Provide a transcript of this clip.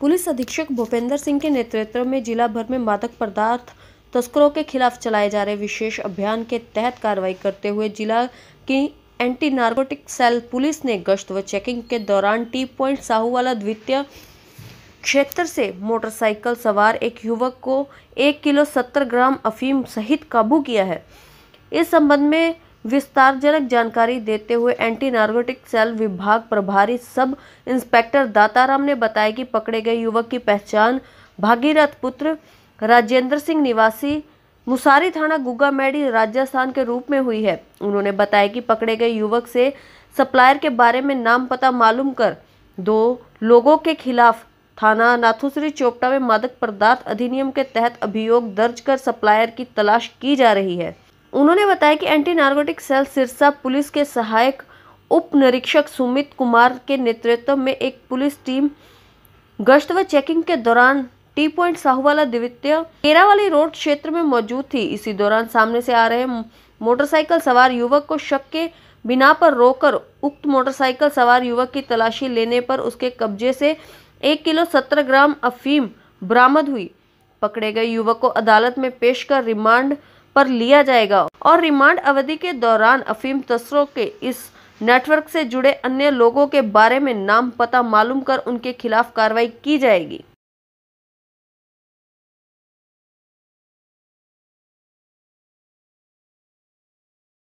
police अधीक्षक भूपेंद्र सिंह के नेतृत्व में जिला भर में मादक पदार्थ तस्करों के खिलाफ चलाए जा रहे विशेष अभियान के तहत कार्रवाई करते हुए जिला की एंटी नार्कोटिक सेल पुलिस ने गश्त व चेकिंग के दौरान टी पॉइंट साहूवाला द्वितीय क्षेत्र से मोटरसाइकिल सवार एक युवक को एक किलो सत्तर ग्राम अफीम सहित काबू किया है इस संबंध में विस्तारजनक जानकारी देते हुए एंटी नार्कोटिक सेल विभाग प्रभारी सब इंस्पेक्टर दाताराम ने बताया कि पकड़े गए युवक की पहचान भागीरथ पुत्र राजेंद्र सिंह निवासी मुसारी थाना मैडी राजस्थान के रूप में हुई है उन्होंने बताया कि पकड़े गए युवक से सप्लायर के बारे में नाम पता मालूम कर दो लोगों के खिलाफ थाना नाथुसरी चोपटा में मादक पदार्थ अधिनियम के तहत अभियोग दर्ज कर सप्लायर की तलाश की जा रही है उन्होंने बताया कि anti narcotic cell Sirsa police के सहायक उप निरीक्षक सुमित कुमार के नेतृत्व में एक पुलिस टीम गश्त व चेकिंग के दौरान टी पॉइंट साहूवाला द्वितीय केरावाली रोड क्षेत्र में मौजूद थी इसी दौरान सामने से आ रहे मोटरसाइकिल सवार युवक को शक के बिना पर रोककर उक्त मोटरसाइकिल सवार युवक की तलाशी लेने पर उसके कब्जे से एक किलो सत्रह ग्राम अफीम बरामद हुई पकड़े गए युवक को अदालत में पेश कर रिमांड पर लिया जाएगा और रिमांड अवधि के दौरान अफीम तस्करों के इस नेटवर्क से जुड़े अन्य लोगों के बारे में नाम पता मालूम कर उनके खिलाफ कार्रवाई की जाएगी